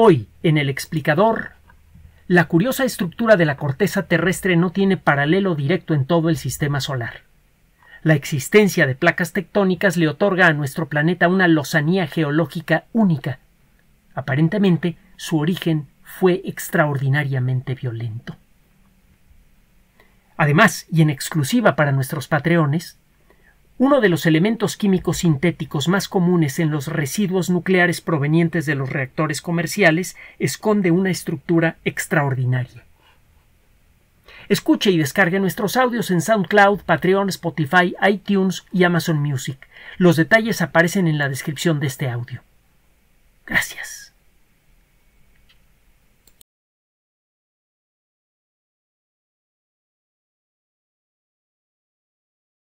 Hoy, en el explicador, la curiosa estructura de la corteza terrestre no tiene paralelo directo en todo el sistema solar. La existencia de placas tectónicas le otorga a nuestro planeta una lozanía geológica única. Aparentemente, su origen fue extraordinariamente violento. Además, y en exclusiva para nuestros patreones, uno de los elementos químicos sintéticos más comunes en los residuos nucleares provenientes de los reactores comerciales esconde una estructura extraordinaria. Escuche y descargue nuestros audios en SoundCloud, Patreon, Spotify, iTunes y Amazon Music. Los detalles aparecen en la descripción de este audio. Gracias.